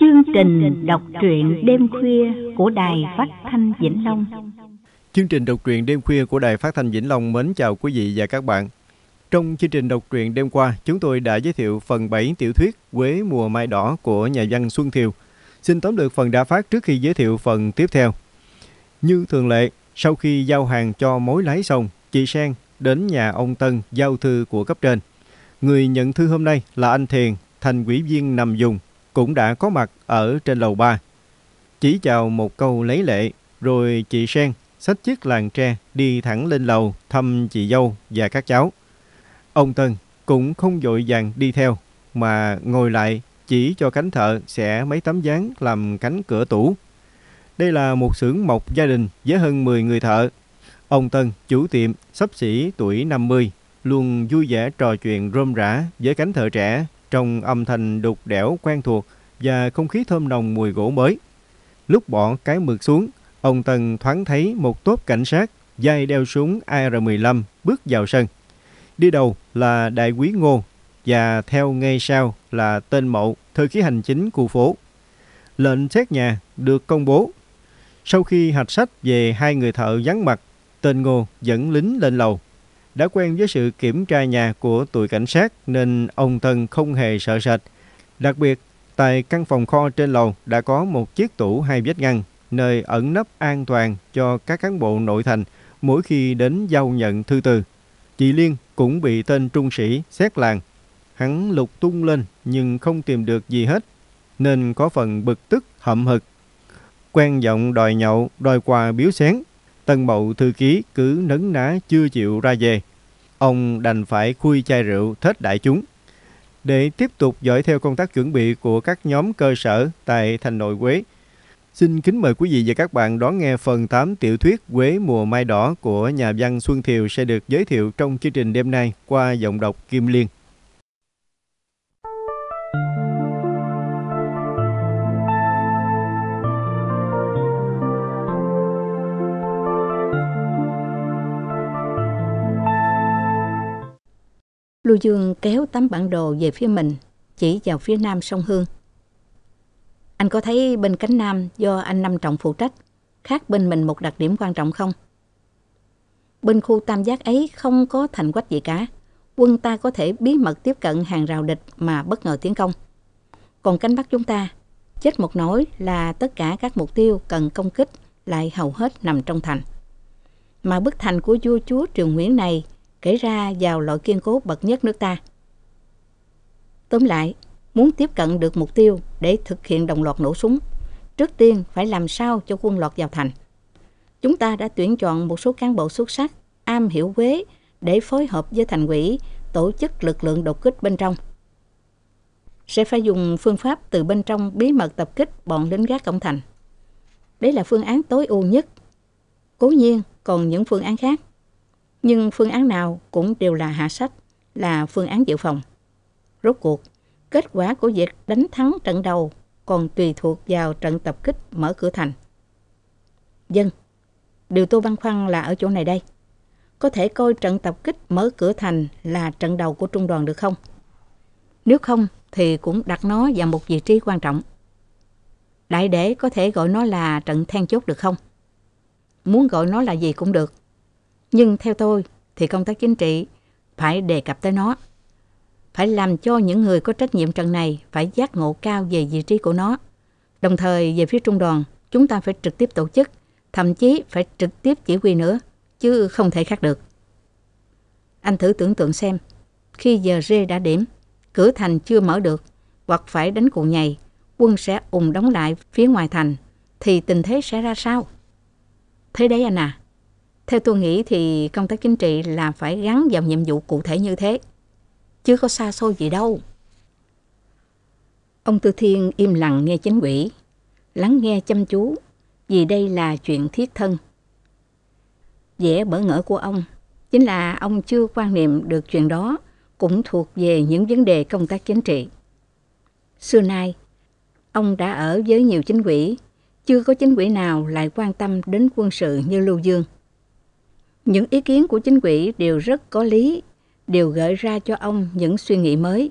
Chương trình đọc truyện đêm khuya của Đài Phát Thanh Vĩnh Long Chương trình đọc truyện đêm khuya của Đài Phát Thanh Vĩnh Long mến chào quý vị và các bạn. Trong chương trình đọc truyện đêm qua, chúng tôi đã giới thiệu phần 7 tiểu thuyết Quế mùa mai đỏ của nhà văn Xuân Thiều. Xin tóm lược phần đã phát trước khi giới thiệu phần tiếp theo. Như thường lệ, sau khi giao hàng cho mối lái xong, chị Sang đến nhà ông Tân giao thư của cấp trên. Người nhận thư hôm nay là anh Thiền, thành quỹ viên nằm dùng cũng đã có mặt ở trên lầu 3. Chỉ chào một câu lấy lệ, rồi chị Sen xách chiếc làng tre đi thẳng lên lầu thăm chị dâu và các cháu. Ông Tân cũng không dội vàng đi theo, mà ngồi lại chỉ cho cánh thợ sẽ mấy tấm dáng làm cánh cửa tủ. Đây là một xưởng mộc gia đình với hơn 10 người thợ. Ông Tân, chủ tiệm, sắp xỉ tuổi 50, luôn vui vẻ trò chuyện rôm rã với cánh thợ trẻ trong âm thanh đục đẽo quen thuộc và không khí thơm nồng mùi gỗ mới. Lúc bỏ cái mượt xuống, ông Tân thoáng thấy một tốp cảnh sát dây đeo súng AR-15 bước vào sân. Đi đầu là đại quý Ngô và theo ngay sau là tên Mậu, thư ký hành chính khu phố. Lệnh xét nhà được công bố. Sau khi hạch sách về hai người thợ vắng mặt, tên Ngô dẫn lính lên lầu. Đã quen với sự kiểm tra nhà của tụi cảnh sát nên ông Tân không hề sợ sệt. Đặc biệt, tại căn phòng kho trên lầu đã có một chiếc tủ hai vách ngăn, nơi ẩn nấp an toàn cho các cán bộ nội thành mỗi khi đến giao nhận thư từ. Chị Liên cũng bị tên trung sĩ xét làng. Hắn lục tung lên nhưng không tìm được gì hết, nên có phần bực tức hậm hực. Quen giọng đòi nhậu, đòi quà biếu xén, Tân Mậu thư ký cứ nấn ná chưa chịu ra về. Ông đành phải khui chai rượu thết đại chúng. Để tiếp tục dõi theo công tác chuẩn bị của các nhóm cơ sở tại thành nội Quế, xin kính mời quý vị và các bạn đón nghe phần 8 tiểu thuyết Quế mùa mai đỏ của nhà văn Xuân Thiều sẽ được giới thiệu trong chương trình đêm nay qua giọng đọc Kim Liên. Lưu Dương kéo tấm bản đồ về phía mình, chỉ vào phía nam sông Hương. Anh có thấy bên cánh nam do anh Năm Trọng phụ trách, khác bên mình một đặc điểm quan trọng không? Bên khu tam giác ấy không có thành quách gì cả. Quân ta có thể bí mật tiếp cận hàng rào địch mà bất ngờ tiến công. Còn cánh bắc chúng ta, chết một nỗi là tất cả các mục tiêu cần công kích lại hầu hết nằm trong thành. Mà bức thành của vua chúa Triều Nguyễn này kể ra vào loại kiên cố bậc nhất nước ta. Tóm lại, muốn tiếp cận được mục tiêu để thực hiện đồng loạt nổ súng, trước tiên phải làm sao cho quân lọt vào thành. Chúng ta đã tuyển chọn một số cán bộ xuất sắc, am hiểu quế để phối hợp với thành quỷ tổ chức lực lượng đột kích bên trong. Sẽ phải dùng phương pháp từ bên trong bí mật tập kích bọn lính gác cổng thành. Đấy là phương án tối ưu nhất. Cố nhiên còn những phương án khác nhưng phương án nào cũng đều là hạ sách, là phương án dự phòng. Rốt cuộc, kết quả của việc đánh thắng trận đầu còn tùy thuộc vào trận tập kích mở cửa thành. Dân, điều tôi băn khoăn là ở chỗ này đây. Có thể coi trận tập kích mở cửa thành là trận đầu của trung đoàn được không? Nếu không thì cũng đặt nó vào một vị trí quan trọng. Đại để có thể gọi nó là trận then chốt được không? Muốn gọi nó là gì cũng được, nhưng theo tôi thì công tác chính trị phải đề cập tới nó. Phải làm cho những người có trách nhiệm trận này phải giác ngộ cao về vị trí của nó. Đồng thời về phía trung đoàn, chúng ta phải trực tiếp tổ chức, thậm chí phải trực tiếp chỉ huy nữa, chứ không thể khác được. Anh thử tưởng tượng xem, khi giờ rê đã điểm, cửa thành chưa mở được, hoặc phải đánh cuộn nhầy, quân sẽ ùn đóng lại phía ngoài thành, thì tình thế sẽ ra sao? Thế đấy anh à, theo tôi nghĩ thì công tác chính trị là phải gắn vào nhiệm vụ cụ thể như thế. Chứ có xa xôi gì đâu. Ông Tư Thiên im lặng nghe chính quỷ, lắng nghe chăm chú, vì đây là chuyện thiết thân. dễ bỡ ngỡ của ông chính là ông chưa quan niệm được chuyện đó cũng thuộc về những vấn đề công tác chính trị. Xưa nay, ông đã ở với nhiều chính quỹ, chưa có chính quỹ nào lại quan tâm đến quân sự như Lưu Dương. Những ý kiến của chính quỹ đều rất có lý, đều gợi ra cho ông những suy nghĩ mới.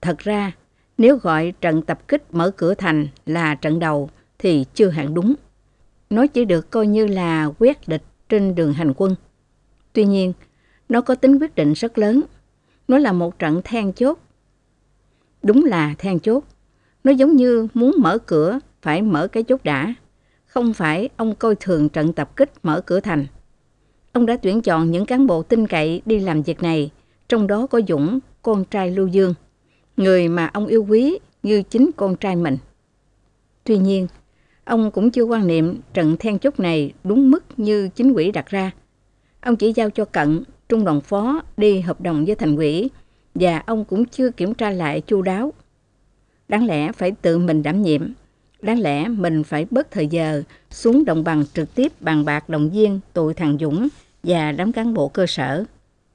Thật ra, nếu gọi trận tập kích mở cửa thành là trận đầu thì chưa hẳn đúng. Nó chỉ được coi như là quét địch trên đường hành quân. Tuy nhiên, nó có tính quyết định rất lớn. Nó là một trận then chốt. Đúng là then chốt. Nó giống như muốn mở cửa phải mở cái chốt đã. Không phải ông coi thường trận tập kích mở cửa thành. Ông đã tuyển chọn những cán bộ tin cậy đi làm việc này, trong đó có Dũng, con trai Lưu Dương, người mà ông yêu quý như chính con trai mình. Tuy nhiên, ông cũng chưa quan niệm trận then chốt này đúng mức như chính quỹ đặt ra. Ông chỉ giao cho Cận, Trung đoàn phó đi hợp đồng với thành quỹ và ông cũng chưa kiểm tra lại chu đáo. Đáng lẽ phải tự mình đảm nhiệm, đáng lẽ mình phải bớt thời giờ xuống đồng bằng trực tiếp bàn bạc đồng viên tụi thằng Dũng và đám cán bộ cơ sở.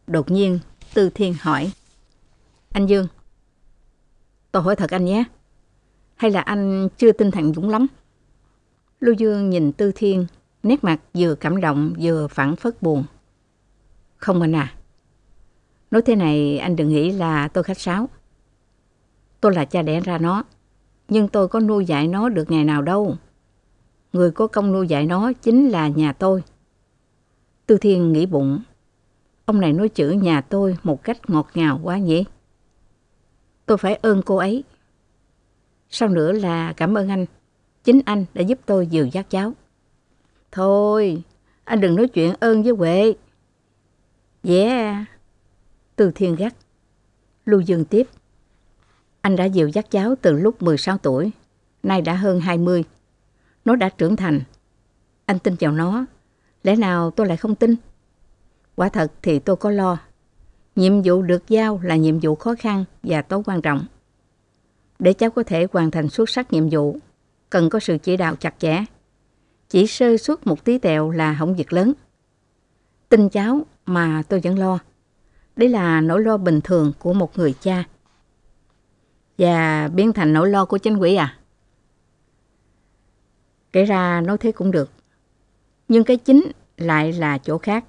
Đột nhiên, Tư Thiên hỏi. Anh Dương, tôi hỏi thật anh nhé. Hay là anh chưa tin thằng Dũng lắm? Lưu Dương nhìn Tư Thiên, nét mặt vừa cảm động vừa phản phất buồn. Không anh à, nói thế này anh đừng nghĩ là tôi khách sáo. Tôi là cha đẻ ra nó, nhưng tôi có nuôi dạy nó được ngày nào đâu. Người có công nuôi dạy nó chính là nhà tôi Tư Thiên nghĩ bụng, ông này nói chữ nhà tôi một cách ngọt ngào quá nhỉ. Tôi phải ơn cô ấy. Sau nữa là cảm ơn anh, chính anh đã giúp tôi dìu dắt cháu. Thôi, anh đừng nói chuyện ơn với Huệ. Yeah, à? Từ Thiên gắt. Lưu Dương tiếp. Anh đã dìu dắt cháu từ lúc 16 tuổi, nay đã hơn 20. Nó đã trưởng thành. Anh tin vào nó Lẽ nào tôi lại không tin? Quả thật thì tôi có lo. Nhiệm vụ được giao là nhiệm vụ khó khăn và tối quan trọng. Để cháu có thể hoàn thành xuất sắc nhiệm vụ, cần có sự chỉ đạo chặt chẽ. Chỉ sơ suất một tí tẹo là hỏng việc lớn. Tin cháu mà tôi vẫn lo. Đấy là nỗi lo bình thường của một người cha. Và biến thành nỗi lo của chính quỷ à? Kể ra nói thế cũng được nhưng cái chính lại là chỗ khác.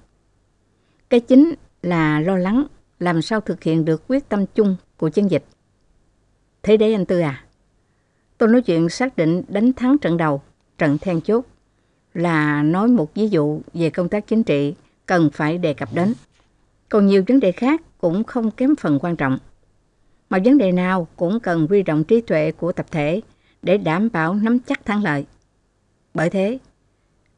Cái chính là lo lắng làm sao thực hiện được quyết tâm chung của chiến dịch. Thế đấy anh Tư à, tôi nói chuyện xác định đánh thắng trận đầu, trận then chốt, là nói một ví dụ về công tác chính trị cần phải đề cập đến. Còn nhiều vấn đề khác cũng không kém phần quan trọng. Mà vấn đề nào cũng cần huy động trí tuệ của tập thể để đảm bảo nắm chắc thắng lợi. Bởi thế,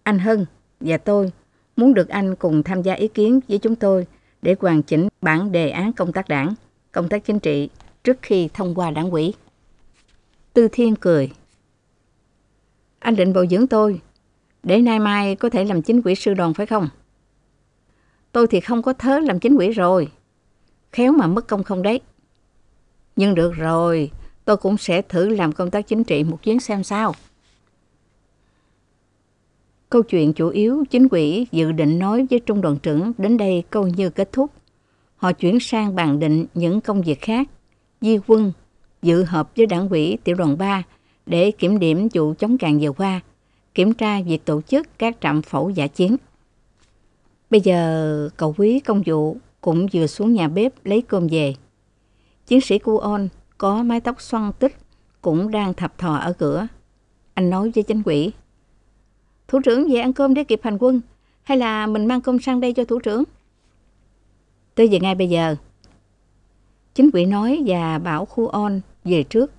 anh Hưng và tôi muốn được anh cùng tham gia ý kiến với chúng tôi để hoàn chỉnh bản đề án công tác đảng, công tác chính trị trước khi thông qua đảng quỹ. Tư Thiên cười. Anh định bồi dưỡng tôi, để nay mai có thể làm chính quỹ sư đoàn phải không? Tôi thì không có thớ làm chính quỹ rồi, khéo mà mất công không đấy. Nhưng được rồi, tôi cũng sẽ thử làm công tác chính trị một chuyến xem sao. Câu chuyện chủ yếu chính quỹ dự định nói với trung đoàn trưởng đến đây câu như kết thúc. Họ chuyển sang bàn định những công việc khác. Di quân dự họp với đảng quỹ tiểu đoàn 3 để kiểm điểm vụ chống càng vừa qua, kiểm tra việc tổ chức các trạm phẫu giả chiến. Bây giờ cậu quý công vụ cũng vừa xuống nhà bếp lấy cơm về. Chiến sĩ cuon có mái tóc xoăn tích cũng đang thập thò ở cửa. Anh nói với chính quỷ. Thủ trưởng về ăn cơm để kịp hành quân, hay là mình mang cơm sang đây cho thủ trưởng? Tôi về ngay bây giờ. Chính quỷ nói và bảo khu on về trước.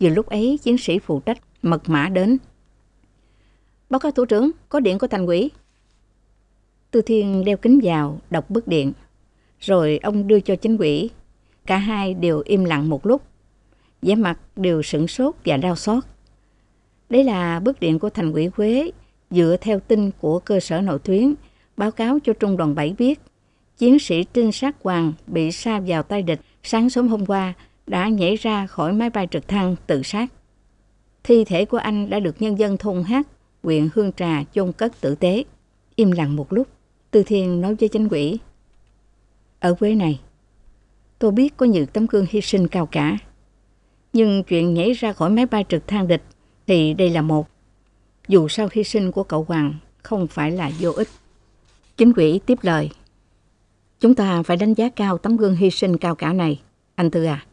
Vừa lúc ấy chiến sĩ phụ trách mật mã đến. Báo cáo thủ trưởng, có điện của thành quỷ. Tư Thiên đeo kính vào, đọc bức điện. Rồi ông đưa cho chính quỷ. Cả hai đều im lặng một lúc. vẻ mặt đều sửng sốt và đau xót. Đấy là bức điện của thành quỷ Huế dựa theo tin của cơ sở nội tuyến, báo cáo cho Trung đoàn 7 biết. Chiến sĩ trinh sát Hoàng bị sa vào tay địch sáng sớm hôm qua đã nhảy ra khỏi máy bay trực thăng tự sát. Thi thể của anh đã được nhân dân thôn Hát, huyện Hương Trà chôn cất tử tế. Im lặng một lúc, từ Thiên nói với chánh quỷ. Ở quê này, tôi biết có nhiều tấm gương hy sinh cao cả. Nhưng chuyện nhảy ra khỏi máy bay trực thăng địch thì đây là một dù sau hy sinh của cậu Hoàng không phải là vô ích. Chính quỹ tiếp lời. Chúng ta phải đánh giá cao tấm gương hy sinh cao cả này, anh Tư à.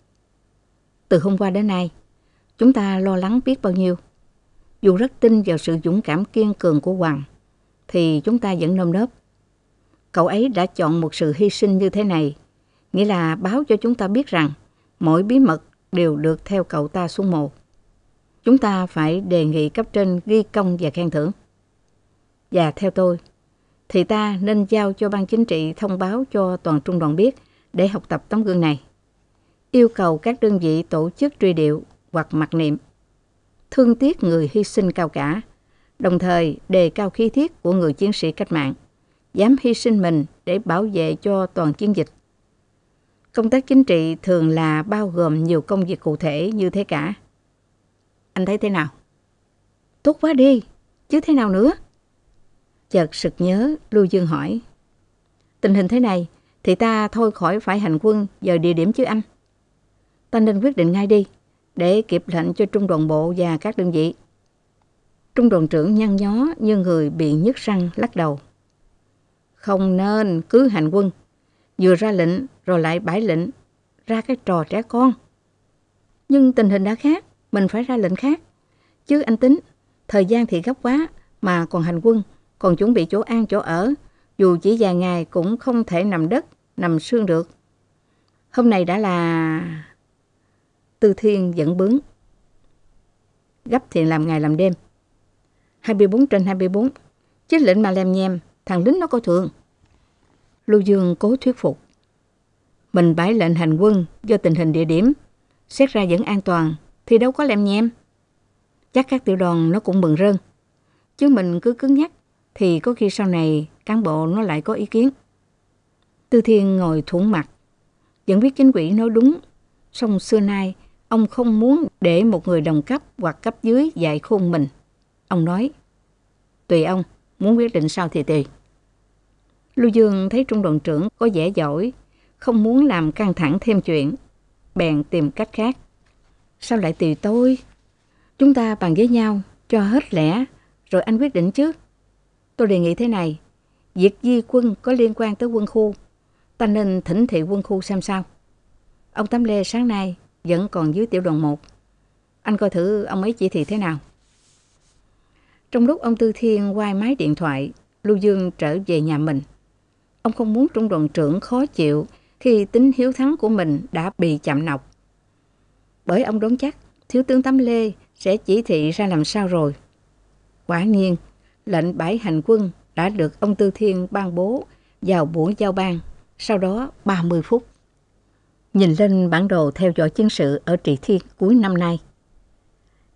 Từ hôm qua đến nay, chúng ta lo lắng biết bao nhiêu. Dù rất tin vào sự dũng cảm kiên cường của Hoàng, thì chúng ta vẫn nôm nớp. Cậu ấy đã chọn một sự hy sinh như thế này, nghĩa là báo cho chúng ta biết rằng mỗi bí mật đều được theo cậu ta xuống mồ chúng ta phải đề nghị cấp trên ghi công và khen thưởng. Và theo tôi, thì ta nên giao cho Ban Chính trị thông báo cho toàn trung đoàn biết để học tập tấm gương này. Yêu cầu các đơn vị tổ chức truy điệu hoặc mặc niệm. Thương tiếc người hy sinh cao cả, đồng thời đề cao khí thiết của người chiến sĩ cách mạng, dám hy sinh mình để bảo vệ cho toàn chiến dịch. Công tác chính trị thường là bao gồm nhiều công việc cụ thể như thế cả. Anh thấy thế nào? Tốt quá đi, chứ thế nào nữa? Chợt sực nhớ, Lưu Dương hỏi. Tình hình thế này, thì ta thôi khỏi phải hành quân giờ địa điểm chứ anh. Ta nên quyết định ngay đi, để kịp lệnh cho trung đoàn bộ và các đơn vị. Trung đoàn trưởng nhăn nhó như người bị nhức răng lắc đầu. Không nên cứ hành quân, vừa ra lệnh rồi lại bãi lệnh, ra cái trò trẻ con. Nhưng tình hình đã khác, mình phải ra lệnh khác. Chứ anh tính, thời gian thì gấp quá mà còn hành quân, còn chuẩn bị chỗ ăn chỗ ở, dù chỉ vài ngày cũng không thể nằm đất, nằm xương được. Hôm nay đã là... Tư Thiên vẫn bướng. Gấp thì làm ngày làm đêm. 24 trên 24, chứ lệnh mà lem nhem, thằng lính nó có thường. Lưu Dương cố thuyết phục. Mình bãi lệnh hành quân do tình hình địa điểm, xét ra vẫn an toàn, thì đâu có lèm nhem. Chắc các tiểu đoàn nó cũng mừng rơn. Chứ mình cứ cứng nhắc thì có khi sau này cán bộ nó lại có ý kiến. Tư Thiên ngồi thủng mặt. Vẫn biết chính quỷ nói đúng. song xưa nay, ông không muốn để một người đồng cấp hoặc cấp dưới dạy khôn mình. Ông nói, tùy ông, muốn quyết định sao thì tùy. Lưu Dương thấy trung đoàn trưởng có vẻ giỏi, không muốn làm căng thẳng thêm chuyện, bèn tìm cách khác. Sao lại tùy tôi? Chúng ta bàn với nhau, cho hết lẽ, rồi anh quyết định trước. Tôi đề nghị thế này, việc di quân có liên quan tới quân khu, ta nên thỉnh thị quân khu xem sao. Ông Tám Lê sáng nay vẫn còn dưới tiểu đoàn 1. Anh coi thử ông ấy chỉ thị thế nào. Trong lúc ông Tư Thiên quay máy điện thoại, Lưu Dương trở về nhà mình. Ông không muốn trung đoàn trưởng khó chịu khi tính hiếu thắng của mình đã bị chạm nọc bởi ông đoán chắc thiếu tướng Tấm Lê sẽ chỉ thị ra làm sao rồi. Quả nhiên, lệnh bãi hành quân đã được ông Tư Thiên ban bố vào buổi giao ban, sau đó 30 phút. Nhìn lên bản đồ theo dõi chiến sự ở Trị Thiên cuối năm nay,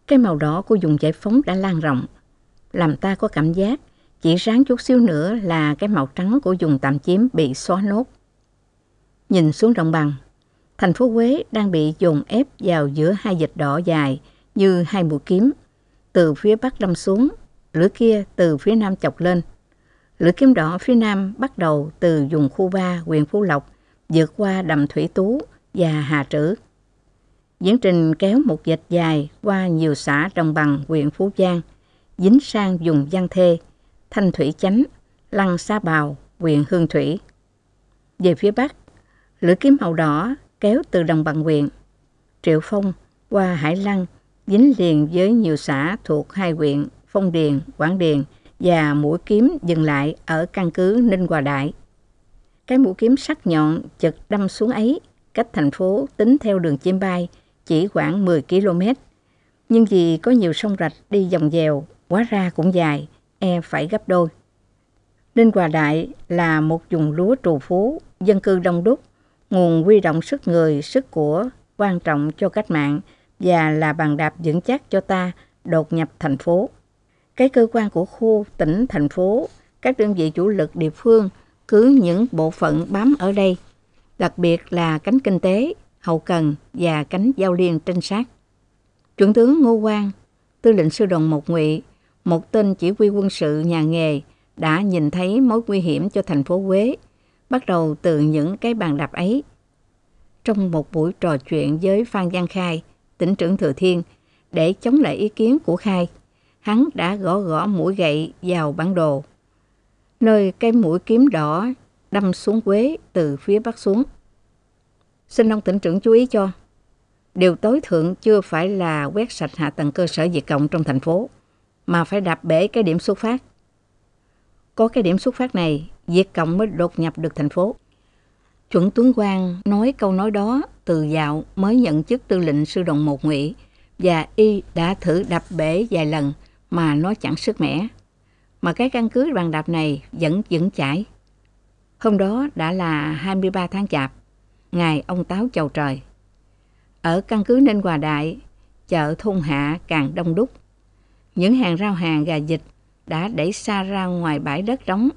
cái màu đỏ của vùng giải phóng đã lan rộng, làm ta có cảm giác chỉ ráng chút xíu nữa là cái màu trắng của vùng tạm chiếm bị xóa nốt. Nhìn xuống đồng bằng, thành phố Huế đang bị dồn ép vào giữa hai vệt đỏ dài như hai mũi kiếm, từ phía bắc đâm xuống, lưỡi kia từ phía nam chọc lên. Lưỡi kiếm đỏ phía nam bắt đầu từ vùng khu 3 huyện Phú Lộc, vượt qua đầm Thủy Tú và Hà Trữ. Diễn trình kéo một vệt dài qua nhiều xã đồng bằng huyện Phú Giang, dính sang vùng Giang Thê, Thanh Thủy Chánh, Lăng Sa Bào, huyện Hương Thủy. Về phía bắc, lưỡi kiếm màu đỏ kéo từ đồng bằng huyện. Triệu Phong qua Hải Lăng dính liền với nhiều xã thuộc hai huyện Phong Điền, Quảng Điền và mũi kiếm dừng lại ở căn cứ Ninh Hòa Đại. Cái mũi kiếm sắc nhọn chật đâm xuống ấy, cách thành phố tính theo đường chim bay chỉ khoảng 10 km. Nhưng vì có nhiều sông rạch đi dòng dèo, quá ra cũng dài, e phải gấp đôi. Ninh Hòa Đại là một vùng lúa trù phú, dân cư đông đúc, nguồn quy động sức người, sức của quan trọng cho cách mạng và là bàn đạp vững chắc cho ta đột nhập thành phố. Cái cơ quan của khu, tỉnh, thành phố, các đơn vị chủ lực địa phương cứ những bộ phận bám ở đây, đặc biệt là cánh kinh tế, hậu cần và cánh giao liên trinh sát. Chuẩn tướng Ngô Quang, tư lệnh sư đoàn Một Ngụy, một tên chỉ huy quân sự nhà nghề, đã nhìn thấy mối nguy hiểm cho thành phố Huế, bắt đầu từ những cái bàn đạp ấy. Trong một buổi trò chuyện với Phan Giang Khai, tỉnh trưởng Thừa Thiên, để chống lại ý kiến của Khai, hắn đã gõ gõ mũi gậy vào bản đồ. Nơi cái mũi kiếm đỏ đâm xuống Quế từ phía bắc xuống. Xin ông tỉnh trưởng chú ý cho. Điều tối thượng chưa phải là quét sạch hạ tầng cơ sở diệt cộng trong thành phố, mà phải đạp bể cái điểm xuất phát. Có cái điểm xuất phát này, Việt Cộng mới đột nhập được thành phố. Chuẩn tướng Quang nói câu nói đó từ dạo mới nhận chức tư lệnh sư đoàn một ngụy và y đã thử đập bể vài lần mà nó chẳng sức mẻ. Mà cái căn cứ bằng đạp này vẫn vững chãi. Hôm đó đã là 23 tháng chạp, ngày ông táo chầu trời. Ở căn cứ Ninh Hòa Đại, chợ thôn hạ càng đông đúc. Những hàng rau hàng gà dịch đã đẩy xa ra ngoài bãi đất đóng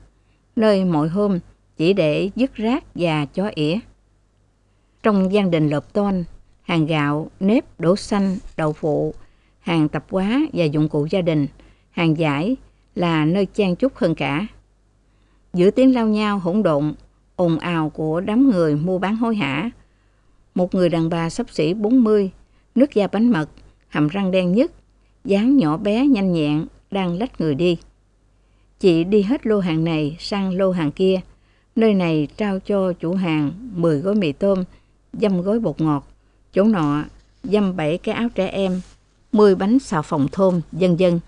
nơi mọi hôm chỉ để dứt rác và chó ỉa. Trong gian đình lợp tôn, hàng gạo, nếp, đỗ xanh, đậu phụ, hàng tập hóa và dụng cụ gia đình, hàng giải là nơi trang chút hơn cả. Giữa tiếng lao nhau hỗn độn, ồn ào của đám người mua bán hối hả, một người đàn bà sắp xỉ 40, nước da bánh mật, hàm răng đen nhất, dáng nhỏ bé nhanh nhẹn đang lách người đi. Chị đi hết lô hàng này sang lô hàng kia. Nơi này trao cho chủ hàng 10 gói mì tôm, dăm gói bột ngọt, chỗ nọ dăm 7 cái áo trẻ em, 10 bánh xào phòng thôn, dân dân.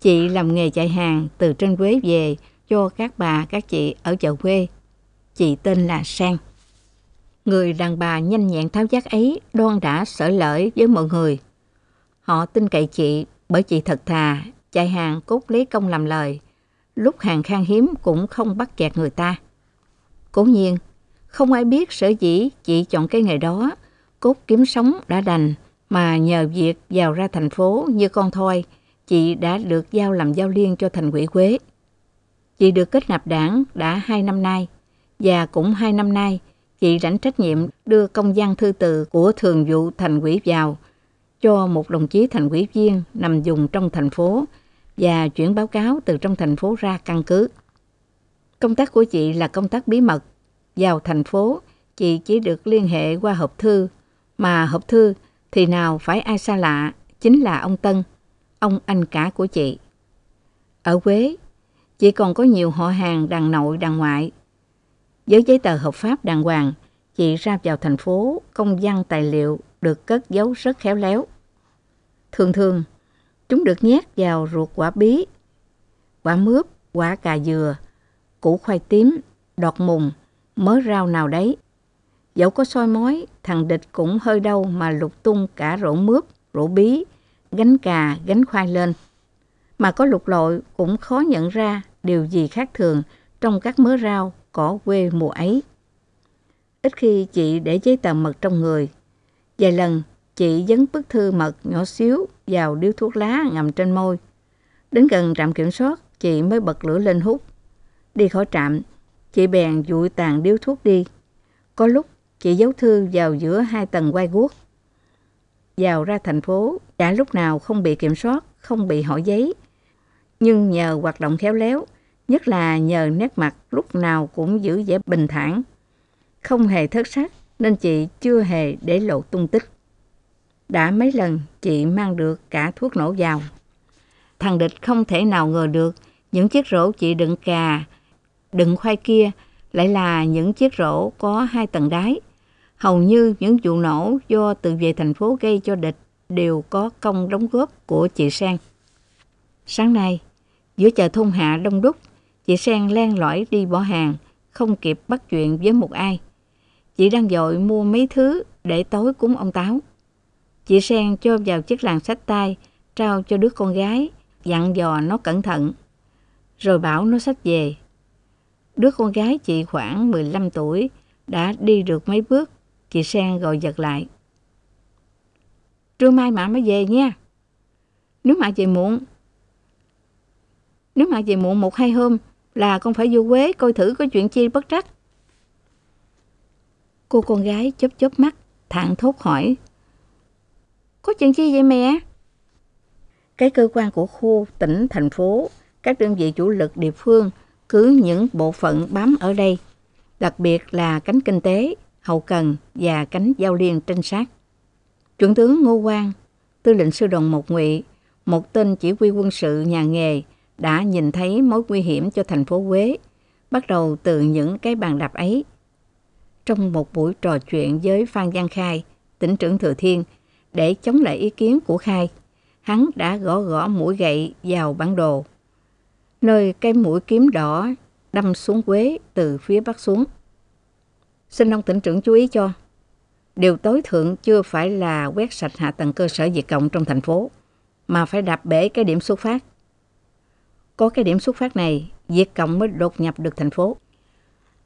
Chị làm nghề chạy hàng từ trên Quế về cho các bà, các chị ở chợ quê. Chị tên là Sang. Người đàn bà nhanh nhẹn tháo giác ấy đoan đã sở lợi với mọi người. Họ tin cậy chị bởi chị thật thà, chạy hàng cốt lấy công làm lời lúc hàng khan hiếm cũng không bắt chẹt người ta. Cố nhiên, không ai biết sở dĩ chị chọn cái nghề đó, cốt kiếm sống đã đành, mà nhờ việc vào ra thành phố như con thoi, chị đã được giao làm giao liên cho thành quỷ Quế. Chị được kết nạp đảng đã hai năm nay, và cũng hai năm nay, chị rảnh trách nhiệm đưa công văn thư từ của thường vụ thành quỷ vào cho một đồng chí thành quỷ viên nằm dùng trong thành phố và chuyển báo cáo từ trong thành phố ra căn cứ. Công tác của chị là công tác bí mật. Vào thành phố, chị chỉ được liên hệ qua hộp thư, mà hộp thư thì nào phải ai xa lạ, chính là ông Tân, ông anh cả của chị. Ở Quế, chị còn có nhiều họ hàng đàng nội đàng ngoại. Với giấy tờ hợp pháp đàng hoàng, chị ra vào thành phố, công văn tài liệu được cất giấu rất khéo léo. Thường thường, Chúng được nhét vào ruột quả bí, quả mướp, quả cà dừa, củ khoai tím, đọt mùng, mớ rau nào đấy. Dẫu có soi mói, thằng địch cũng hơi đau mà lục tung cả rổ mướp, rổ bí, gánh cà, gánh khoai lên. Mà có lục lội cũng khó nhận ra điều gì khác thường trong các mớ rau cỏ quê mùa ấy. Ít khi chị để giấy tờ mật trong người. Vài lần Chị dấn bức thư mật nhỏ xíu vào điếu thuốc lá ngầm trên môi. Đến gần trạm kiểm soát, chị mới bật lửa lên hút. Đi khỏi trạm, chị bèn dụi tàn điếu thuốc đi. Có lúc, chị giấu thư vào giữa hai tầng quay guốc. Vào ra thành phố, đã lúc nào không bị kiểm soát, không bị hỏi giấy. Nhưng nhờ hoạt động khéo léo, nhất là nhờ nét mặt lúc nào cũng giữ vẻ bình thản, không hề thất sắc nên chị chưa hề để lộ tung tích. Đã mấy lần chị mang được cả thuốc nổ vào. Thằng địch không thể nào ngờ được những chiếc rổ chị đựng cà, đựng khoai kia lại là những chiếc rổ có hai tầng đáy. Hầu như những vụ nổ do tự vệ thành phố gây cho địch đều có công đóng góp của chị Sang. Sáng nay, giữa chợ thôn hạ đông đúc, chị Sang len lỏi đi bỏ hàng, không kịp bắt chuyện với một ai. Chị đang dội mua mấy thứ để tối cúng ông Táo. Chị Sen cho vào chiếc làn sách tay, trao cho đứa con gái, dặn dò nó cẩn thận, rồi bảo nó sách về. Đứa con gái chị khoảng 15 tuổi, đã đi được mấy bước, chị Sen gọi giật lại. Trưa mai mà mới về nha. Nếu mà về muộn, nếu mà về muộn một hai hôm là con phải vô quế coi thử có chuyện chi bất trắc. Cô con gái chớp chớp mắt, thản thốt hỏi có chuyện chi vậy mẹ? Cái cơ quan của khu, tỉnh, thành phố, các đơn vị chủ lực địa phương cứ những bộ phận bám ở đây, đặc biệt là cánh kinh tế, hậu cần và cánh giao liên trinh sát. Chuẩn tướng Ngô Quang, tư lệnh sư đoàn một Ngụy, một tên chỉ huy quân sự nhà nghề đã nhìn thấy mối nguy hiểm cho thành phố Huế, bắt đầu từ những cái bàn đạp ấy. Trong một buổi trò chuyện với Phan Giang Khai, tỉnh trưởng Thừa Thiên để chống lại ý kiến của Khai. Hắn đã gõ gõ mũi gậy vào bản đồ, nơi cây mũi kiếm đỏ đâm xuống Quế từ phía bắc xuống. Xin ông tỉnh trưởng chú ý cho. Điều tối thượng chưa phải là quét sạch hạ tầng cơ sở diệt cộng trong thành phố, mà phải đạp bể cái điểm xuất phát. Có cái điểm xuất phát này, diệt cộng mới đột nhập được thành phố.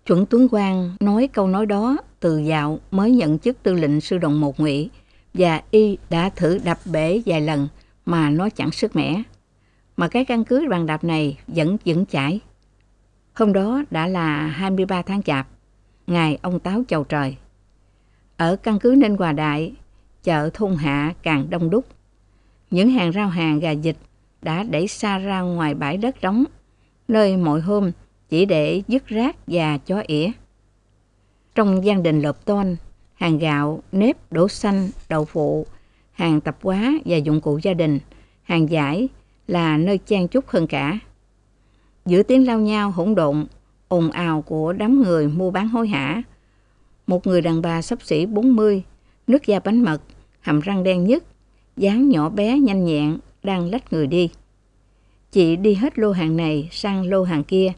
Chuẩn tướng Quang nói câu nói đó từ dạo mới nhận chức tư lệnh sư đoàn một ngụy và y đã thử đập bể vài lần mà nó chẳng sức mẻ. Mà cái căn cứ bằng đạp này vẫn vững chãi. Hôm đó đã là 23 tháng chạp, ngày ông Táo chầu trời. Ở căn cứ Ninh Hòa Đại, chợ thôn hạ càng đông đúc. Những hàng rau hàng gà dịch đã đẩy xa ra ngoài bãi đất trống, nơi mỗi hôm chỉ để dứt rác và chó ỉa. Trong gian đình lợp tôn, hàng gạo, nếp, đỗ xanh, đậu phụ, hàng tập hóa và dụng cụ gia đình, hàng giải là nơi trang chút hơn cả. Giữa tiếng lao nhau hỗn độn, ồn ào của đám người mua bán hối hả, một người đàn bà sắp xỉ 40, nước da bánh mật, hàm răng đen nhất, dáng nhỏ bé nhanh nhẹn, đang lách người đi. Chị đi hết lô hàng này sang lô hàng kia,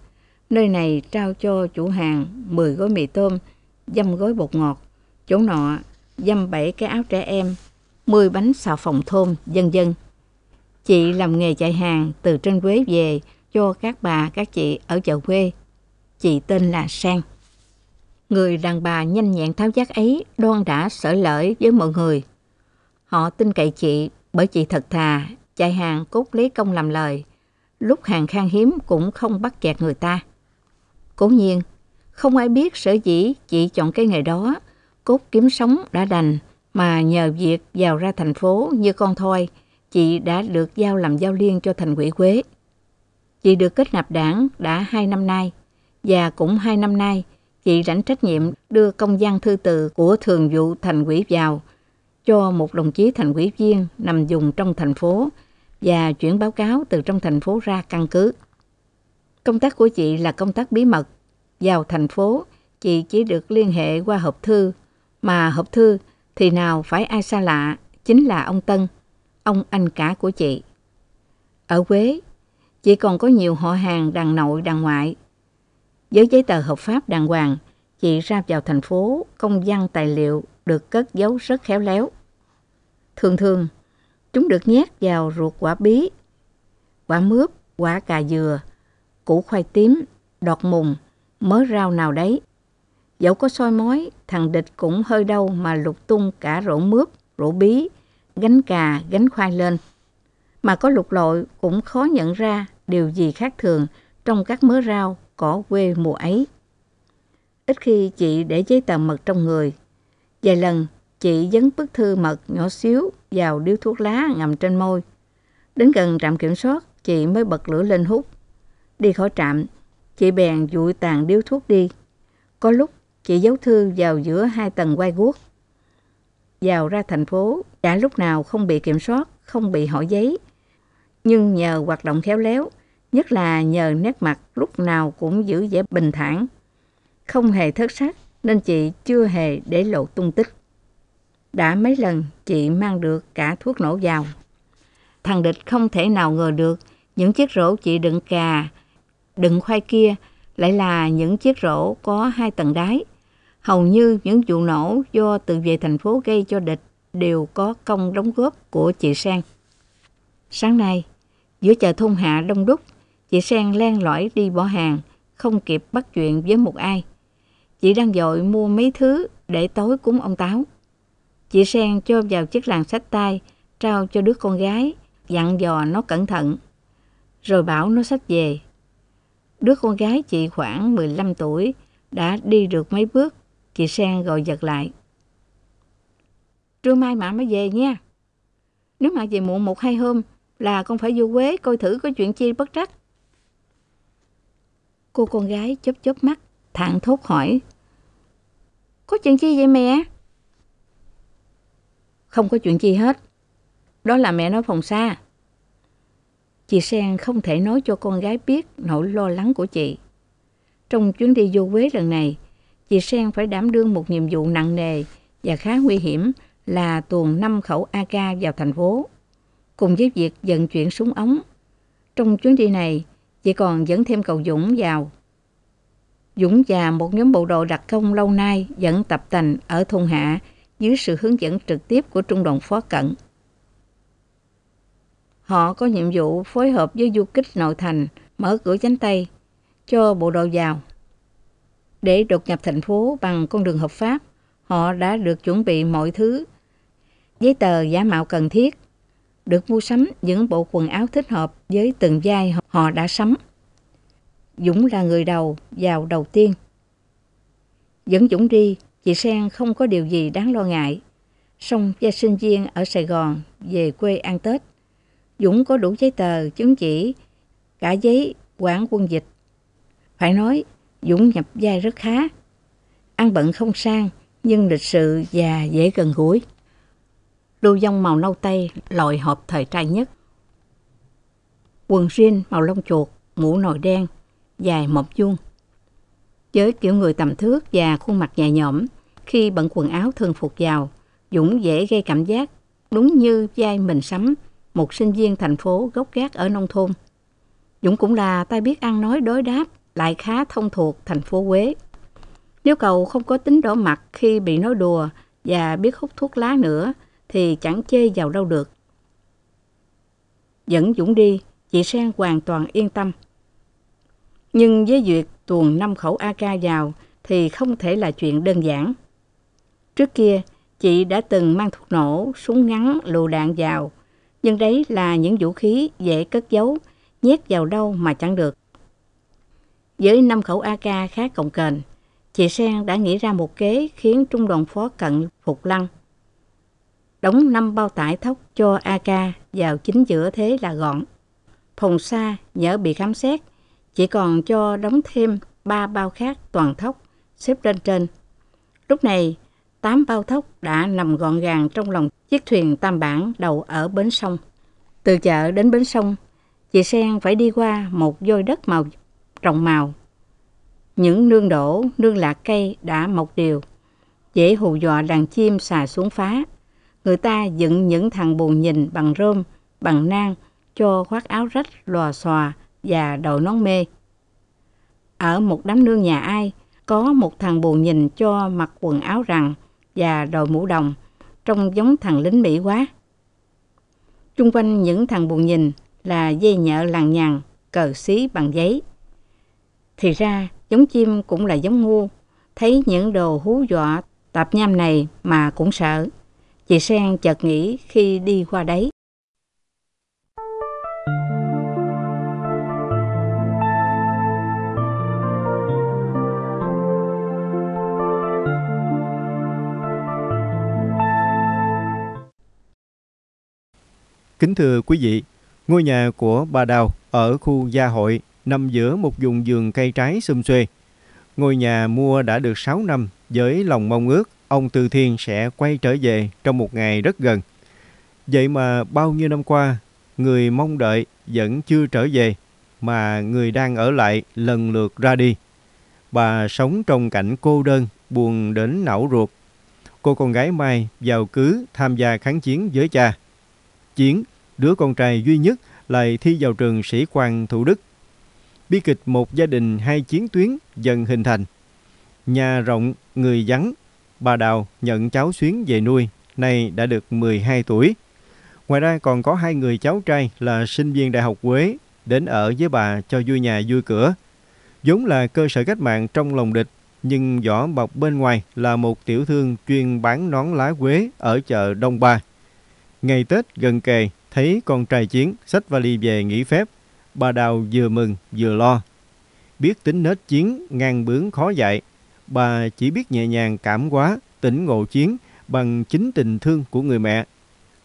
nơi này trao cho chủ hàng 10 gói mì tôm, dăm gói bột ngọt, chỗ nọ dăm bảy cái áo trẻ em, 10 bánh xào phòng thôn, dân dân. Chị làm nghề chạy hàng từ trên Quế về cho các bà, các chị ở chợ quê. Chị tên là Sang. Người đàn bà nhanh nhẹn tháo giác ấy đoan đã sở lợi với mọi người. Họ tin cậy chị bởi chị thật thà, chạy hàng cốt lấy công làm lời. Lúc hàng khan hiếm cũng không bắt kẹt người ta. Cố nhiên, không ai biết sở dĩ chị chọn cái nghề đó cốt kiếm sống đã đành mà nhờ việc vào ra thành phố như con thôi, chị đã được giao làm giao liên cho thành quỹ Quế. Chị được kết nạp đảng đã 2 năm nay và cũng 2 năm nay chị rảnh trách nhiệm đưa công văn thư từ của thường vụ thành quỹ vào cho một đồng chí thành quỹ viên nằm dùng trong thành phố và chuyển báo cáo từ trong thành phố ra căn cứ. Công tác của chị là công tác bí mật. Vào thành phố, chị chỉ được liên hệ qua hộp thư mà hộp thư thì nào phải ai xa lạ, chính là ông Tân, ông anh cả của chị. Ở Quế, chị còn có nhiều họ hàng đàn nội đàn ngoại. Với giấy tờ hợp pháp đàng hoàng, chị ra vào thành phố, công văn tài liệu được cất giấu rất khéo léo. Thường thường, chúng được nhét vào ruột quả bí, quả mướp, quả cà dừa, củ khoai tím, đọt mùng, mớ rau nào đấy. Dẫu có soi mói, thằng địch cũng hơi đau mà lục tung cả rổ mướp, rổ bí, gánh cà, gánh khoai lên. Mà có lục lội cũng khó nhận ra điều gì khác thường trong các mớ rau, cỏ quê mùa ấy. Ít khi chị để giấy tờ mật trong người. Vài lần chị dấn bức thư mật nhỏ xíu vào điếu thuốc lá ngầm trên môi. Đến gần trạm kiểm soát, chị mới bật lửa lên hút. Đi khỏi trạm, chị bèn dụi tàn điếu thuốc đi. Có lúc Chị giấu thương vào giữa hai tầng quay guốc. Vào ra thành phố, đã lúc nào không bị kiểm soát, không bị hỏi giấy. Nhưng nhờ hoạt động khéo léo, nhất là nhờ nét mặt lúc nào cũng giữ vẻ bình thản, không hề thất sắc nên chị chưa hề để lộ tung tích. Đã mấy lần chị mang được cả thuốc nổ vào. Thằng địch không thể nào ngờ được những chiếc rổ chị đựng cà, đựng khoai kia lại là những chiếc rổ có hai tầng đáy. Hầu như những vụ nổ do tự vệ thành phố gây cho địch đều có công đóng góp của chị Sang. Sáng nay, giữa chợ thôn hạ đông đúc, chị Sang len lỏi đi bỏ hàng, không kịp bắt chuyện với một ai. Chị đang dội mua mấy thứ để tối cúng ông Táo. Chị Sen cho vào chiếc làn sách tay, trao cho đứa con gái, dặn dò nó cẩn thận, rồi bảo nó sách về. Đứa con gái chị khoảng 15 tuổi, đã đi được mấy bước Chị Sen gọi giật lại. Trưa mai mà mới về nha. Nếu mà về muộn một hai hôm là con phải vô quế coi thử có chuyện chi bất trắc. Cô con gái chớp chớp mắt, thản thốt hỏi. Có chuyện chi vậy mẹ? Không có chuyện chi hết. Đó là mẹ nói phòng xa. Chị Sen không thể nói cho con gái biết nỗi lo lắng của chị. Trong chuyến đi vô quế lần này, chị Sen phải đảm đương một nhiệm vụ nặng nề và khá nguy hiểm là tuồn 5 khẩu AK vào thành phố, cùng với việc vận chuyển súng ống. Trong chuyến đi này, chị còn dẫn thêm cầu Dũng vào. Dũng và một nhóm bộ đội đặc công lâu nay dẫn tập tành ở thôn Hạ dưới sự hướng dẫn trực tiếp của Trung đoàn Phó Cận. Họ có nhiệm vụ phối hợp với du kích nội thành mở cửa chánh tay cho bộ đội vào. Để đột nhập thành phố bằng con đường hợp pháp, họ đã được chuẩn bị mọi thứ. Giấy tờ giả mạo cần thiết, được mua sắm những bộ quần áo thích hợp với từng vai họ đã sắm. Dũng là người đầu, vào đầu tiên. Dẫn Dũng đi, chị Sen không có điều gì đáng lo ngại. Xong gia sinh viên ở Sài Gòn về quê ăn Tết. Dũng có đủ giấy tờ, chứng chỉ, cả giấy quản quân dịch. Phải nói, Dũng nhập vai rất khá. Ăn bận không sang, nhưng lịch sự và dễ gần gũi. Đôi dông màu nâu tây, loại hộp thời trai nhất. Quần jean màu lông chuột, mũ nồi đen, dài một vuông. Với kiểu người tầm thước và khuôn mặt nhẹ nhõm, khi bận quần áo thường phục vào, Dũng dễ gây cảm giác đúng như vai mình sắm một sinh viên thành phố gốc gác ở nông thôn. Dũng cũng là tay biết ăn nói đối đáp, lại khá thông thuộc thành phố Huế. Nếu cậu không có tính đỏ mặt khi bị nói đùa và biết hút thuốc lá nữa thì chẳng chê vào đâu được. Dẫn Dũng đi, chị Sen hoàn toàn yên tâm. Nhưng với duyệt tuồn năm khẩu AK vào thì không thể là chuyện đơn giản. Trước kia, chị đã từng mang thuốc nổ, súng ngắn, lựu đạn vào, nhưng đấy là những vũ khí dễ cất giấu, nhét vào đâu mà chẳng được. Với năm khẩu AK khá cồng kềnh, chị Sen đã nghĩ ra một kế khiến trung đoàn phó cận phục lăng. Đóng năm bao tải thóc cho AK vào chính giữa thế là gọn. Phòng xa nhỡ bị khám xét, chỉ còn cho đóng thêm ba bao khác toàn thóc xếp lên trên. Lúc này, tám bao thóc đã nằm gọn gàng trong lòng chiếc thuyền tam bản đầu ở bến sông. Từ chợ đến bến sông, chị Sen phải đi qua một dôi đất màu rộng màu. Những nương đổ, nương lạc cây đã mọc đều dễ hù dọa đàn chim xà xuống phá. Người ta dựng những thằng bù nhìn bằng rơm, bằng nang, cho khoác áo rách, lò xòa và đầu nón mê. Ở một đám nương nhà ai, có một thằng bù nhìn cho mặc quần áo rằng và đội mũ đồng, trông giống thằng lính Mỹ quá. Trung quanh những thằng bù nhìn là dây nhợ làng nhằng, cờ xí bằng giấy. Thì ra, giống chim cũng là giống ngu, thấy những đồ hú dọa tạp nham này mà cũng sợ. Chị Sen chợt nghĩ khi đi qua đấy. Kính thưa quý vị, ngôi nhà của bà Đào ở khu Gia Hội, nằm giữa một vùng vườn cây trái xum xuê. Ngôi nhà mua đã được 6 năm với lòng mong ước ông Từ Thiên sẽ quay trở về trong một ngày rất gần. Vậy mà bao nhiêu năm qua, người mong đợi vẫn chưa trở về mà người đang ở lại lần lượt ra đi. Bà sống trong cảnh cô đơn, buồn đến não ruột. Cô con gái Mai vào cứ tham gia kháng chiến với cha. Chiến, đứa con trai duy nhất lại thi vào trường sĩ quan Thủ Đức bi kịch một gia đình hai chiến tuyến dần hình thành. Nhà rộng, người vắng, bà Đào nhận cháu Xuyến về nuôi, nay đã được 12 tuổi. Ngoài ra còn có hai người cháu trai là sinh viên Đại học Quế đến ở với bà cho vui nhà vui cửa. giống là cơ sở cách mạng trong lòng địch, nhưng vỏ bọc bên ngoài là một tiểu thương chuyên bán nón lá quế ở chợ Đông Ba. Ngày Tết gần kề, thấy con trai chiến, sách vali về nghỉ phép bà Đào vừa mừng vừa lo. Biết tính nết chiến, ngang bướng khó dạy, bà chỉ biết nhẹ nhàng cảm hóa, tỉnh ngộ chiến bằng chính tình thương của người mẹ.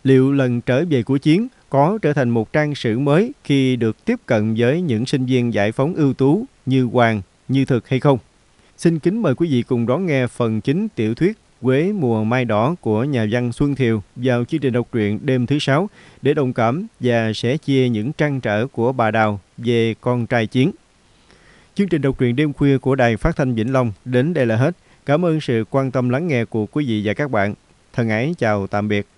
Liệu lần trở về của chiến có trở thành một trang sử mới khi được tiếp cận với những sinh viên giải phóng ưu tú như Hoàng, như Thực hay không? Xin kính mời quý vị cùng đón nghe phần chính tiểu thuyết Quế mùa mai đỏ của nhà văn Xuân Thiều vào chương trình đọc truyện đêm thứ sáu để đồng cảm và sẽ chia những trăn trở của bà Đào về con trai chiến. Chương trình đọc truyện đêm khuya của Đài Phát thanh Vĩnh Long đến đây là hết. Cảm ơn sự quan tâm lắng nghe của quý vị và các bạn. Thân ái chào tạm biệt.